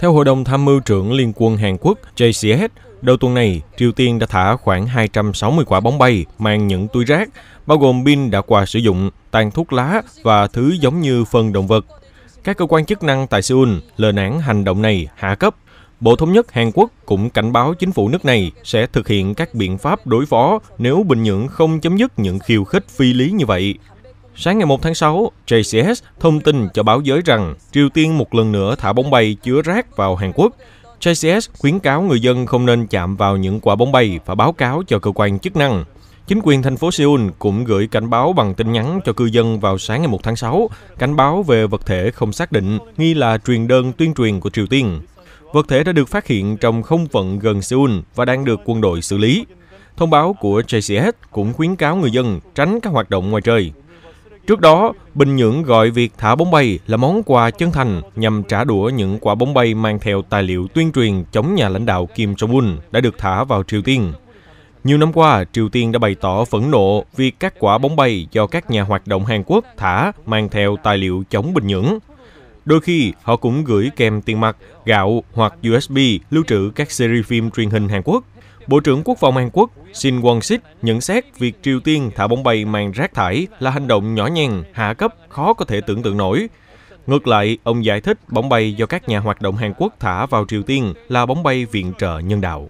Theo Hội đồng Tham mưu trưởng Liên quân Hàn Quốc JCS, đầu tuần này, Triều Tiên đã thả khoảng 260 quả bóng bay mang những túi rác, bao gồm pin đã qua sử dụng, tàn thuốc lá và thứ giống như phân động vật. Các cơ quan chức năng tại Seoul lên án hành động này hạ cấp. Bộ Thống nhất Hàn Quốc cũng cảnh báo chính phủ nước này sẽ thực hiện các biện pháp đối phó nếu Bình Nhưỡng không chấm dứt những khiêu khích phi lý như vậy. Sáng ngày 1 tháng 6, JCS thông tin cho báo giới rằng Triều Tiên một lần nữa thả bóng bay chứa rác vào Hàn Quốc. JCS khuyến cáo người dân không nên chạm vào những quả bóng bay và báo cáo cho cơ quan chức năng. Chính quyền thành phố Seoul cũng gửi cảnh báo bằng tin nhắn cho cư dân vào sáng ngày 1 tháng 6, cảnh báo về vật thể không xác định, nghi là truyền đơn tuyên truyền của Triều Tiên. Vật thể đã được phát hiện trong không phận gần Seoul và đang được quân đội xử lý. Thông báo của JCS cũng khuyến cáo người dân tránh các hoạt động ngoài trời Trước đó, Bình Nhưỡng gọi việc thả bóng bay là món quà chân thành nhằm trả đũa những quả bóng bay mang theo tài liệu tuyên truyền chống nhà lãnh đạo Kim Jong-un đã được thả vào Triều Tiên. Nhiều năm qua, Triều Tiên đã bày tỏ phẫn nộ vì các quả bóng bay do các nhà hoạt động Hàn Quốc thả mang theo tài liệu chống Bình Nhưỡng. Đôi khi, họ cũng gửi kèm tiền mặt, gạo hoặc USB lưu trữ các series phim truyền hình Hàn Quốc Bộ trưởng Quốc phòng Hàn Quốc Shin Won-sik nhận xét việc Triều Tiên thả bóng bay màn rác thải là hành động nhỏ nhen, hạ cấp, khó có thể tưởng tượng nổi. Ngược lại, ông giải thích bóng bay do các nhà hoạt động Hàn Quốc thả vào Triều Tiên là bóng bay viện trợ nhân đạo.